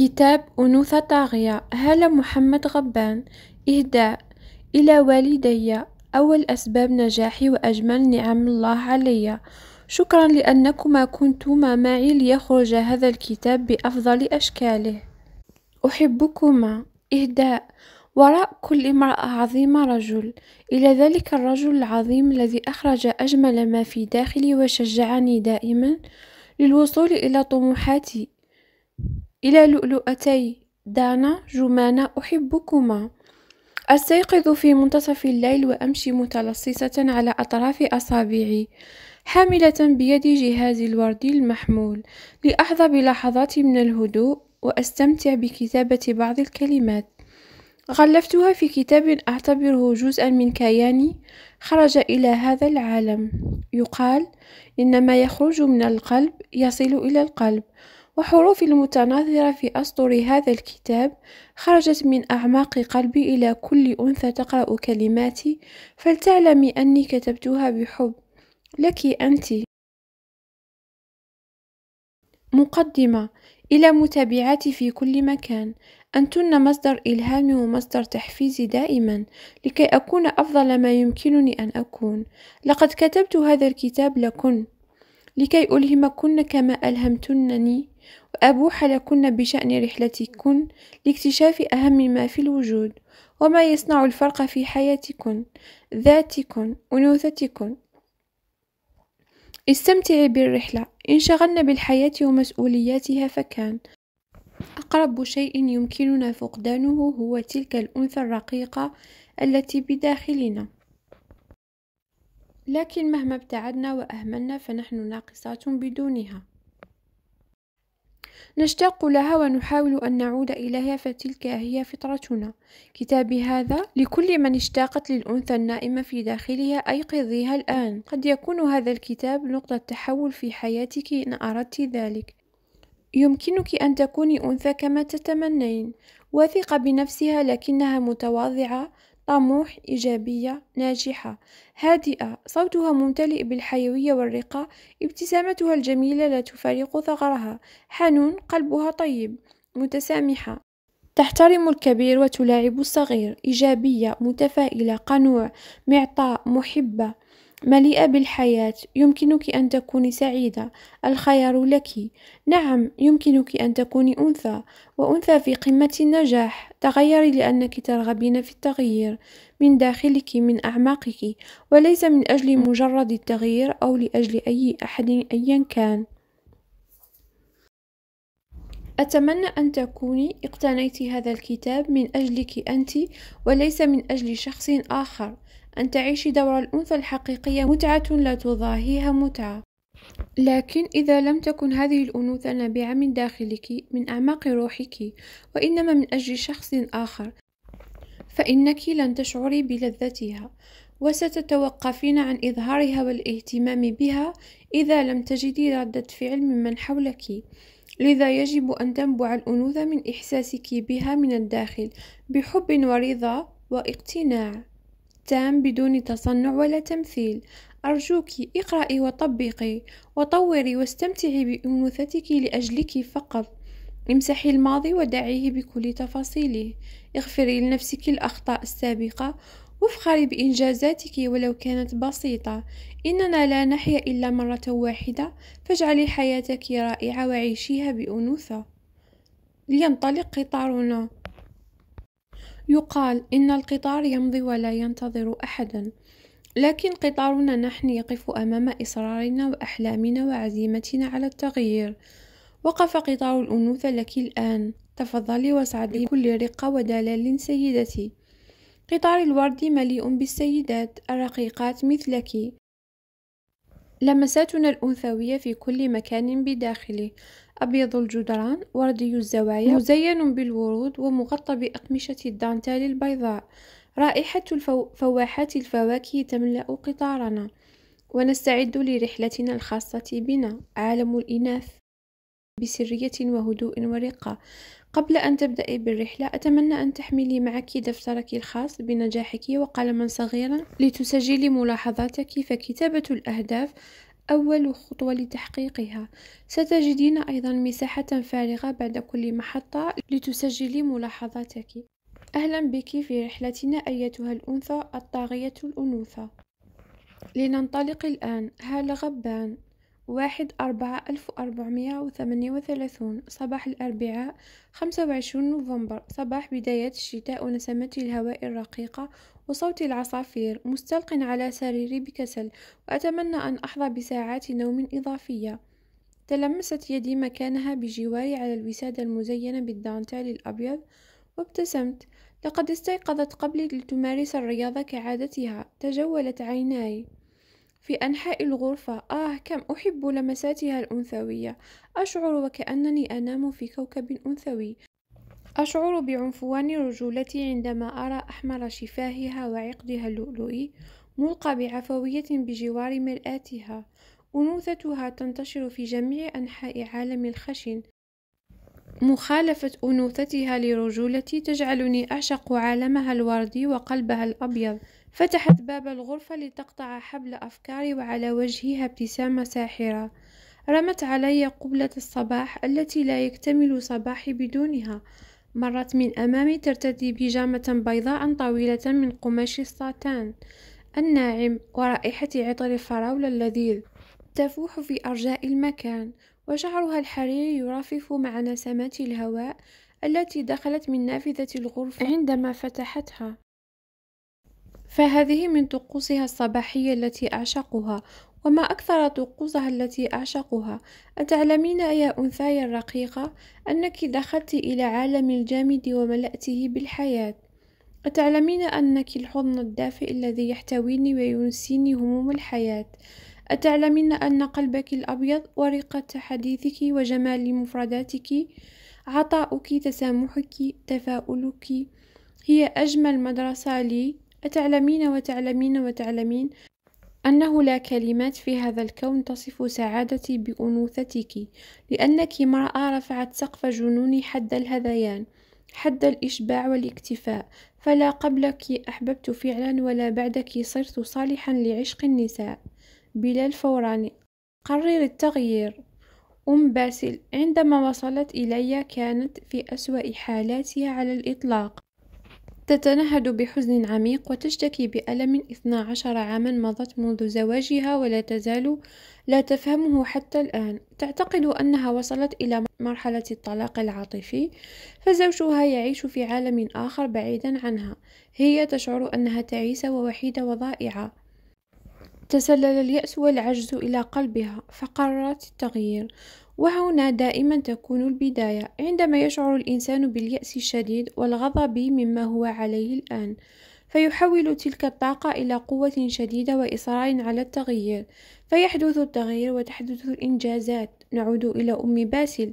كتاب أنوثة طاغية هلا محمد غبان إهداء إلى والدي أول أسباب نجاحي وأجمل نعم الله علي شكرا لأنكما كنتما معي ليخرج هذا الكتاب بأفضل أشكاله أحبكما إهداء وراء كل امرأة عظيمة رجل إلى ذلك الرجل العظيم الذي أخرج أجمل ما في داخلي وشجعني دائما للوصول إلى طموحاتي إلى لؤلؤتي دانا جمانة أحبكما أستيقظ في منتصف الليل وأمشي متلصصة على أطراف أصابعي حاملة بيد جهازي الوردي المحمول لأحظى بلحظات من الهدوء وأستمتع بكتابة بعض الكلمات غلفتها في كتاب أعتبره جزءا من كياني خرج إلى هذا العالم يقال إن ما يخرج من القلب يصل إلى القلب وحروف المتناثرة في أسطر هذا الكتاب خرجت من أعماق قلبي إلى كل أنثى تقرأ كلماتي فلتعلمي أني كتبتها بحب لك أنت مقدمة إلى متابعاتي في كل مكان أنتن مصدر إلهامي ومصدر تحفيزي دائما لكي أكون أفضل ما يمكنني أن أكون لقد كتبت هذا الكتاب لكن لكي ألهمكن كما ألهمتنني وأبوح لكن بشأن رحلتكن لاكتشاف أهم ما في الوجود وما يصنع الفرق في حياتكن ذاتكن أنوثتكن استمتعي بالرحلة انشغلن بالحياة ومسؤولياتها فكان أقرب شيء يمكننا فقدانه هو تلك الأنثى الرقيقة التي بداخلنا لكن مهما ابتعدنا وأهملنا فنحن ناقصات بدونها نشتاق لها ونحاول أن نعود إليها فتلك هي فطرتنا كتابي هذا لكل من اشتاقت للأنثى النائمة في داخلها أيقظيها الآن قد يكون هذا الكتاب نقطة تحول في حياتك إن أردت ذلك يمكنك أن تكوني أنثى كما تتمنين واثقة بنفسها لكنها متواضعة طموح إيجابية ناجحة هادئة صوتها ممتلئ بالحيوية والرقة ابتسامتها الجميلة لا تفارق ثغرها حنون قلبها طيب متسامحة تحترم الكبير وتلاعب الصغير إيجابية متفائلة قنوع معطاء محبة مليئة بالحياة. يمكنك أن تكوني سعيدة. الخيار لكِ. نعم، يمكنك أن تكوني أنثى، وأنثى في قمة النجاح. تغيري لأنكِ ترغبين في التغيير من داخلك، من أعماقك، وليس من أجل مجرد التغيير أو لأجل أي أحد أيًا كان. أتمنى أن تكوني اقتنيتِ هذا الكتاب من أجلك أنتِ وليس من أجل شخص آخر أن تعيشي دور الأنثى الحقيقية متعة لا تضاهيها متعة لكن إذا لم تكن هذه الأنوثة نابعة من داخلك من أعماق روحك وإنما من أجل شخص آخر فإنك لن تشعري بلذتها وستتوقفين عن إظهارها والاهتمام بها إذا لم تجدي ردة فعل ممن حولك لذا يجب أن تنبع الأنوثة من إحساسك بها من الداخل بحب ورضا واقتناع التام بدون تصنع ولا تمثيل أرجوك اقرأي وطبقي وطوري واستمتعي بأنوثتك لأجلك فقط امسحي الماضي ودعيه بكل تفاصيله اغفري لنفسك الأخطاء السابقة وافخري بإنجازاتك ولو كانت بسيطة إننا لا نحيا إلا مرة واحدة فاجعلي حياتك رائعة وعيشيها بأنوثة لينطلق قطارنا يقال إن القطار يمضي ولا ينتظر أحدا لكن قطارنا نحن يقف أمام إصرارنا وأحلامنا وعزيمتنا على التغيير وقف قطار الأنوثة لك الآن تفضلي وسعدي بكل رقة ودلال سيدتي قطار الورد مليء بالسيدات الرقيقات مثلك لمساتنا الأنثوية في كل مكان بداخله أبيض الجدران وردي الزوايا مزين بالورود ومغطى بأقمشة الدانتال البيضاء رائحة فواحات الفواكه تملأ قطارنا ونستعد لرحلتنا الخاصة بنا عالم الإناث بسرية وهدوء ورقة قبل أن تبدأي بالرحلة أتمنى أن تحملي معك دفترك الخاص بنجاحك وقلما صغيرا لتسجلي ملاحظاتك فكتابة الأهداف أول خطوة لتحقيقها ستجدين أيضا مساحة فارغة بعد كل محطة لتسجلي ملاحظاتك أهلا بك في رحلتنا أيتها الأنثى الطاغية الأنوثة لننطلق الآن هل غبان واحد أربعة ألف وأربعمية وثمانية وثلاثون صباح الأربعاء خمسة وعشرون نوفمبر صباح بداية الشتاء ونسمات الهواء الرقيقة وصوت العصافير مستلق على سريري بكسل وأتمنى أن أحظى بساعات نوم إضافية تلمست يدي مكانها بجواري على الوسادة المزينة بالدانتال الأبيض وابتسمت لقد استيقظت قبلي لتمارس الرياضة كعادتها تجولت عيناي في أنحاء الغرفة آه كم أحب لمساتها الأنثوية أشعر وكأنني أنام في كوكب أنثوي أشعر بعنفوان رجولتي عندما أرى أحمر شفاهها وعقدها اللؤلؤي ملقى بعفوية بجوار مرآتها أنوثتها تنتشر في جميع أنحاء عالم الخشن مخالفة أنوثتها لرجولتي تجعلني أعشق عالمها الوردي وقلبها الأبيض فتحت باب الغرفة لتقطع حبل أفكاري وعلى وجهها ابتسامة ساحرة رمت علي قبلة الصباح التي لا يكتمل صباحي بدونها مرت من أمامي ترتدي بيجامة بيضاء طويلة من قماش الساتان الناعم ورائحة عطر الفراولة اللذيذ تفوح في أرجاء المكان وشعرها الحريري يرافف مع نسمات الهواء التي دخلت من نافذة الغرفة عندما فتحتها فهذه من طقوسها الصباحية التي أعشقها وما أكثر طقوسها التي أعشقها أتعلمين يا أنثاي الرقيقة أنك دخلت إلى عالم الجامد وملأته بالحياة أتعلمين أنك الحضن الدافئ الذي يحتويني وينسيني هموم الحياة أتعلمين أن قلبك الأبيض ورقة حديثك وجمال مفرداتك عطاؤك تسامحك تفاؤلك هي أجمل مدرسة لي أتعلمين وتعلمين وتعلمين أنه لا كلمات في هذا الكون تصف سعادتي بأنوثتك لأنك امرأة رفعت سقف جنوني حد الهذيان حد الإشباع والاكتفاء فلا قبلك أحببت فعلا ولا بعدك صرت صالحا لعشق النساء بلال فوراني قرر التغيير أم باسل عندما وصلت إلي كانت في أسوأ حالاتها على الإطلاق تتنهد بحزن عميق وتشتكي بألم اثنا عشر عاما مضت منذ زواجها ولا تزال لا تفهمه حتى الآن تعتقد أنها وصلت إلى مرحلة الطلاق العاطفي فزوجها يعيش في عالم آخر بعيدا عنها هي تشعر أنها تعيسة ووحيدة وضائعة تسلل اليأس والعجز إلى قلبها فقررت التغيير وهنا دائما تكون البداية عندما يشعر الإنسان باليأس الشديد والغضب مما هو عليه الآن فيحول تلك الطاقة إلى قوة شديدة وإصرار على التغيير فيحدث التغيير وتحدث الإنجازات نعود إلى أم باسل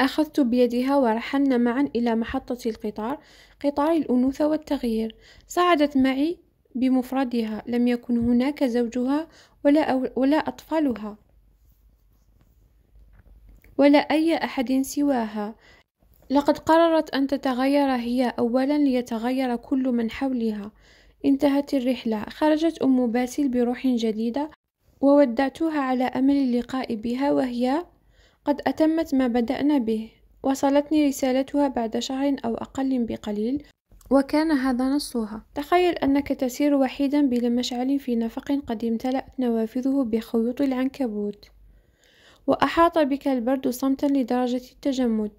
أخذت بيدها ورحلنا معا إلى محطة القطار قطار الأنوثة والتغيير صعدت معي بمفردها لم يكن هناك زوجها ولا, أو ولا أطفالها ولا أي أحد سواها لقد قررت أن تتغير هي أولا ليتغير كل من حولها انتهت الرحلة خرجت أم باسل بروح جديدة وودعتها على أمل اللقاء بها وهي قد أتمت ما بدأنا به وصلتني رسالتها بعد شهر أو أقل بقليل وكان هذا نصها تخيل أنك تسير وحيدا بلا مشعل في نفق قد امتلأت نوافذه بخيوط العنكبوت وأحاط بك البرد صمتا لدرجة التجمد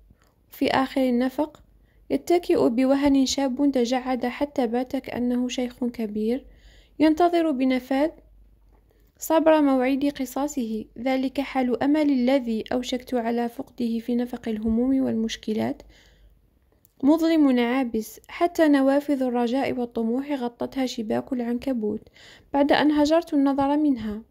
في آخر النفق يتكئ بوهن شاب تجعد حتى بات كأنه شيخ كبير ينتظر بنفاذ صبر موعد قصاصه ذلك حال أمل الذي أوشكت على فقده في نفق الهموم والمشكلات مظلم عابس حتى نوافذ الرجاء والطموح غطتها شباك العنكبوت بعد أن هجرت النظر منها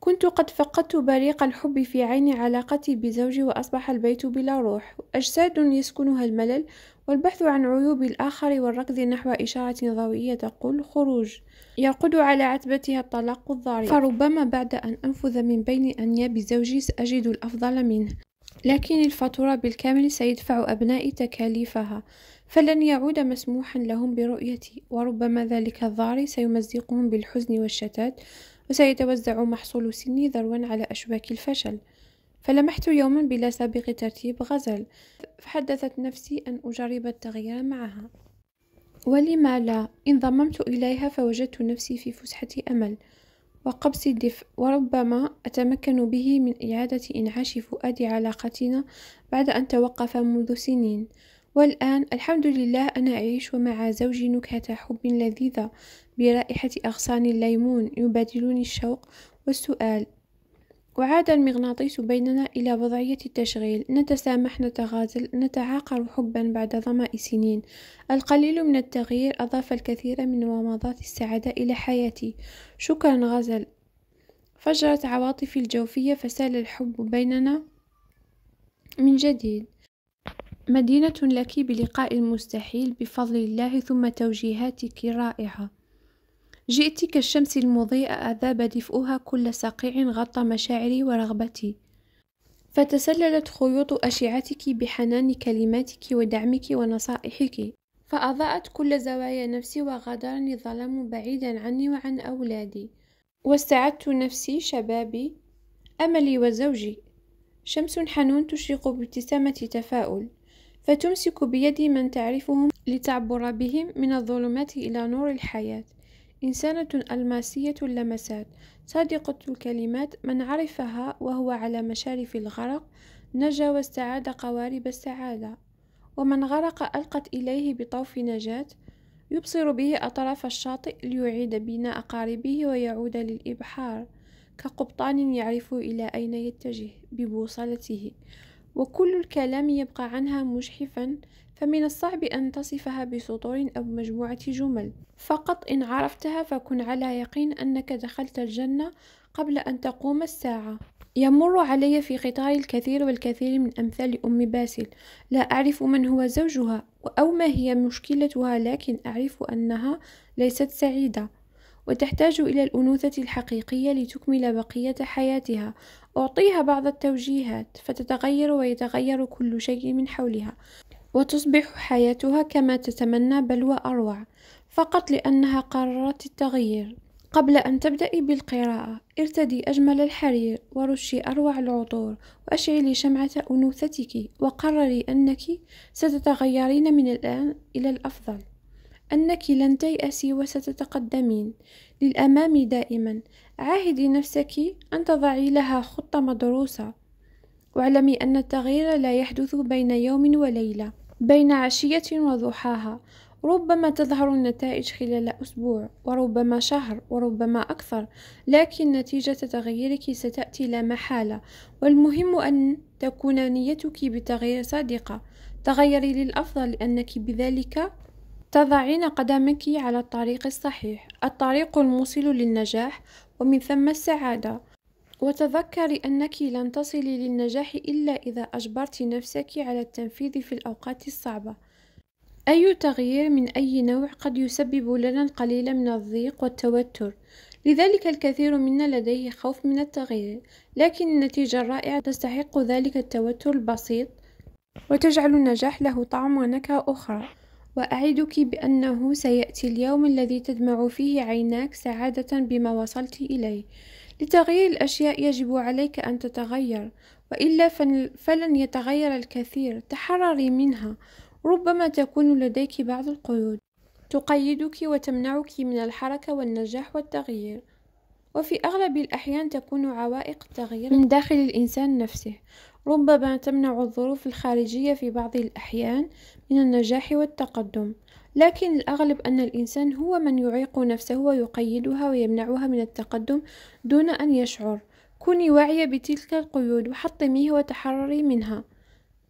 كنت قد فقدت بريق الحب في عين علاقتي بزوجي وأصبح البيت بلا روح أجساد يسكنها الملل والبحث عن عيوب الآخر والركض نحو إشارة ضوئية تقول خروج يرقد على عتبتها الطلاق الضاري فربما بعد أن أنفذ من بين أنياب زوجي سأجد الأفضل منه لكن الفاتورة بالكامل سيدفع أبنائي تكاليفها فلن يعود مسموحا لهم برؤيتي وربما ذلك الضاري سيمزقهم بالحزن والشتات وسيتوزع محصول سني ذروا على أشواك الفشل فلمحت يوما بلا سابق ترتيب غزل فحدثت نفسي أن أجرب التغيير معها ولما لا انضممت إليها فوجدت نفسي في فسحة أمل وقبس الدفء وربما أتمكن به من إعادة إنعاش فؤاد علاقتنا بعد أن توقف منذ سنين والآن الحمد لله أنا أعيش ومع زوجي نكهة حب لذيذة برائحة أغصان الليمون يبادلني الشوق والسؤال وعاد المغناطيس بيننا إلى وضعية التشغيل نتسامح نتغازل نتعاقر حبا بعد ظمأ سنين القليل من التغيير أضاف الكثير من ومضات السعادة إلى حياتي شكرا غزل فجرت عواطفي الجوفية فسال الحب بيننا من جديد مدينة لك بلقاء المستحيل بفضل الله ثم توجيهاتك الرائعة جئت كالشمس المضيئة أذاب دفئها كل صقيع غطى مشاعري ورغبتي فتسللت خيوط أشعتك بحنان كلماتك ودعمك ونصائحك فأضاءت كل زوايا نفسي وغادرني الظلام بعيدا عني وعن أولادي واستعدت نفسي شبابي أملي وزوجي شمس حنون تشرق بابتسامة تفاؤل فتمسك بيدي من تعرفهم لتعبر بهم من الظلمات إلى نور الحياة إنسانة ألماسية اللمسات صادقة الكلمات من عرفها وهو على مشارف الغرق نجا واستعاد قوارب السعادة ومن غرق ألقت إليه بطوف نجاة يبصر به أطراف الشاطئ ليعيد بناء قاربه ويعود للإبحار كقبطان يعرف إلى أين يتجه ببوصلته وكل الكلام يبقى عنها مجحفا فمن الصعب أن تصفها بسطور أو مجموعة جمل فقط إن عرفتها فكن على يقين أنك دخلت الجنة قبل أن تقوم الساعة يمر علي في قطار الكثير والكثير من أمثال أم باسل لا أعرف من هو زوجها أو ما هي مشكلتها لكن أعرف أنها ليست سعيدة وتحتاج إلى الأنوثة الحقيقية لتكمل بقية حياتها أعطيها بعض التوجيهات فتتغير ويتغير كل شيء من حولها وتصبح حياتها كما تتمنى بل وأروع فقط لأنها قررت التغيير قبل أن تبدأي بالقراءة ارتدي أجمل الحرير ورشي أروع العطور وأشعلي شمعة أنوثتك وقرري أنك ستتغيرين من الآن إلى الأفضل أنك لن تيأسي وستتقدمين للأمام دائما عاهدي نفسك أن تضعي لها خطة مدروسة واعلمي أن التغيير لا يحدث بين يوم وليلة بين عشية وضحاها ربما تظهر النتائج خلال أسبوع وربما شهر وربما أكثر لكن نتيجة تغييرك ستأتي لا محالة والمهم أن تكون نيتك بتغيير صادقة تغيري للأفضل لأنك بذلك تضعين قدمك على الطريق الصحيح الطريق الموصل للنجاح ومن ثم السعادة وتذكري أنك لن تصلي للنجاح إلا إذا أجبرت نفسك على التنفيذ في الأوقات الصعبة أي تغيير من أي نوع قد يسبب لنا القليل من الضيق والتوتر لذلك الكثير منا لديه خوف من التغيير لكن النتيجة الرائعة تستحق ذلك التوتر البسيط وتجعل النجاح له طعم ونكهة أخرى وأعدك بأنه سيأتي اليوم الذي تدمع فيه عيناك سعادة بما وصلت إليه لتغيير الأشياء يجب عليك أن تتغير وإلا فلن يتغير الكثير تحرري منها ربما تكون لديك بعض القيود تقيدك وتمنعك من الحركة والنجاح والتغيير وفي أغلب الأحيان تكون عوائق التغيير من داخل الإنسان نفسه ربما تمنع الظروف الخارجية في بعض الأحيان من النجاح والتقدم لكن الأغلب أن الإنسان هو من يعيق نفسه ويقيدها ويمنعها من التقدم دون أن يشعر كوني واعية بتلك القيود وحطميها وتحرري منها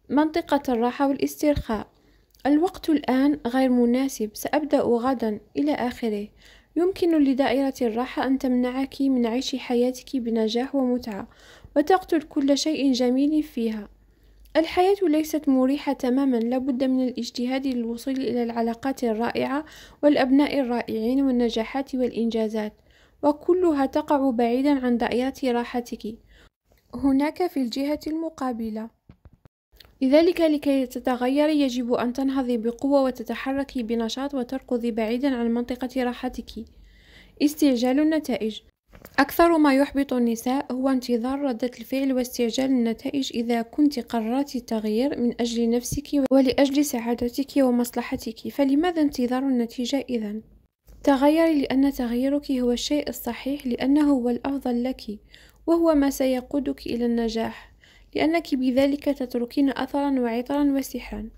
منطقة الراحة والاسترخاء الوقت الآن غير مناسب سأبدأ غدا إلى آخره يمكن لدائرة الراحة أن تمنعك من عيش حياتك بنجاح ومتعة وتقتل كل شيء جميل فيها الحياة ليست مريحة تماما لابد من الاجتهاد للوصول إلى العلاقات الرائعة والأبناء الرائعين والنجاحات والإنجازات وكلها تقع بعيدا عن دائرة راحتك هناك في الجهة المقابلة لذلك لكي تتغير يجب أن تنهضي بقوة وتتحركي بنشاط وتركضي بعيدا عن منطقة راحتك استعجال النتائج أكثر ما يحبط النساء هو انتظار ردة الفعل واستعجال النتائج إذا كنت قررت التغيير من أجل نفسك ولأجل سعادتك ومصلحتك فلماذا انتظار النتيجة إذا؟ تغيري لأن تغييرك هو الشيء الصحيح لأنه هو الأفضل لك وهو ما سيقودك إلى النجاح لأنك بذلك تتركين أثرا وعطرا وسحرا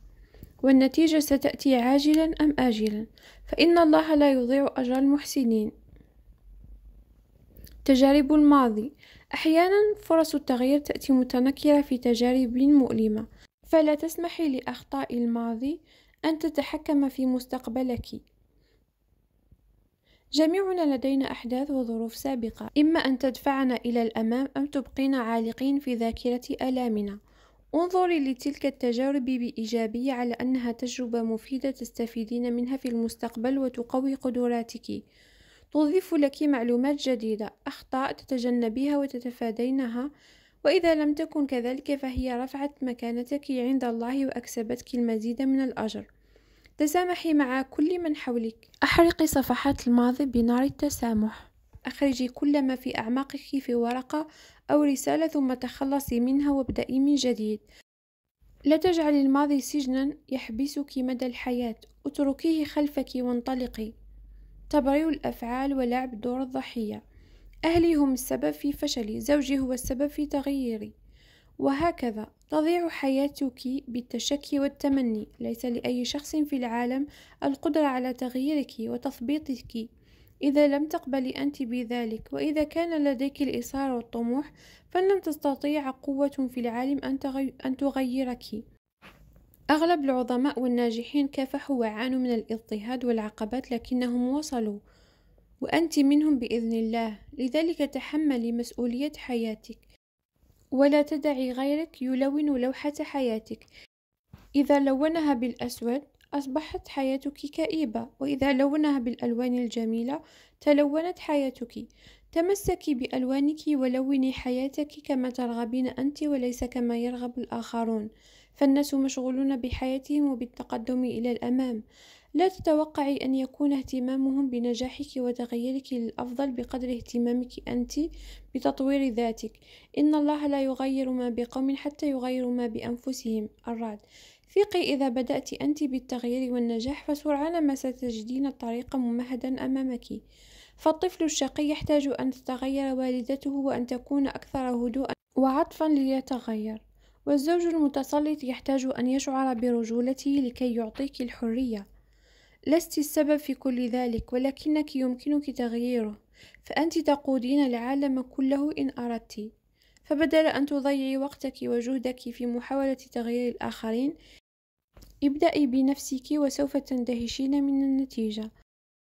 والنتيجة ستأتي عاجلا أم آجلا فإن الله لا يضيع أجر المحسنين تجارب الماضي أحيانا فرص التغيير تأتي متنكرة في تجارب مؤلمة فلا تسمحي لأخطاء الماضي أن تتحكم في مستقبلك جميعنا لدينا أحداث وظروف سابقة إما أن تدفعنا إلى الأمام أم تبقينا عالقين في ذاكرة آلامنا انظري لتلك التجارب بإيجابية على أنها تجربة مفيدة تستفيدين منها في المستقبل وتقوي قدراتك تضيف لك معلومات جديدة أخطاء تتجنبيها وتتفادينها وإذا لم تكن كذلك فهي رفعت مكانتك عند الله وأكسبتك المزيد من الأجر تسامحي مع كل من حولك أحرقي صفحات الماضي بنار التسامح أخرجي كل ما في أعماقك في ورقة أو رسالة ثم تخلصي منها وابدأي من جديد لا تجعلي الماضي سجنا يحبسك مدى الحياة اتركيه خلفك وانطلقي تبرير الأفعال ولعب دور الضحية أهلي هم السبب في فشلي زوجي هو السبب في تغييري وهكذا تضيع حياتك بالتشكي والتمني ليس لأي شخص في العالم القدرة على تغييرك وتثبيطك إذا لم تقبلي أنت بذلك وإذا كان لديك الإصرار والطموح فلن تستطيع قوة في العالم أن تغيرك أغلب العظماء والناجحين كافحوا وعانوا من الاضطهاد والعقبات لكنهم وصلوا وأنت منهم بإذن الله لذلك تحملي مسؤولية حياتك ولا تدعي غيرك يلون لوحة حياتك إذا لونها بالأسود أصبحت حياتك كئيبة وإذا لونها بالألوان الجميلة تلونت حياتك تمسكي بألوانك ولوني حياتك كما ترغبين أنت وليس كما يرغب الآخرون فالناس مشغولون بحياتهم وبالتقدم إلى الأمام لا تتوقعي أن يكون اهتمامهم بنجاحك وتغييرك للأفضل بقدر اهتمامك أنت بتطوير ذاتك إن الله لا يغير ما بقوم حتى يغيروا ما بأنفسهم الرعد ثقي إذا بدأت أنت بالتغيير والنجاح فسرعان ما ستجدين الطريق ممهدا أمامك فالطفل الشقي يحتاج أن تتغير والدته وأن تكون أكثر هدوءا وعطفا ليتغير والزوج المتسلط يحتاج أن يشعر برجولته لكي يعطيك الحرية لست السبب في كل ذلك ولكنك يمكنك تغييره فأنت تقودين العالم كله إن أردت فبدل أن تضيعي وقتك وجهدك في محاولة تغيير الآخرين ابدأي بنفسك وسوف تندهشين من النتيجة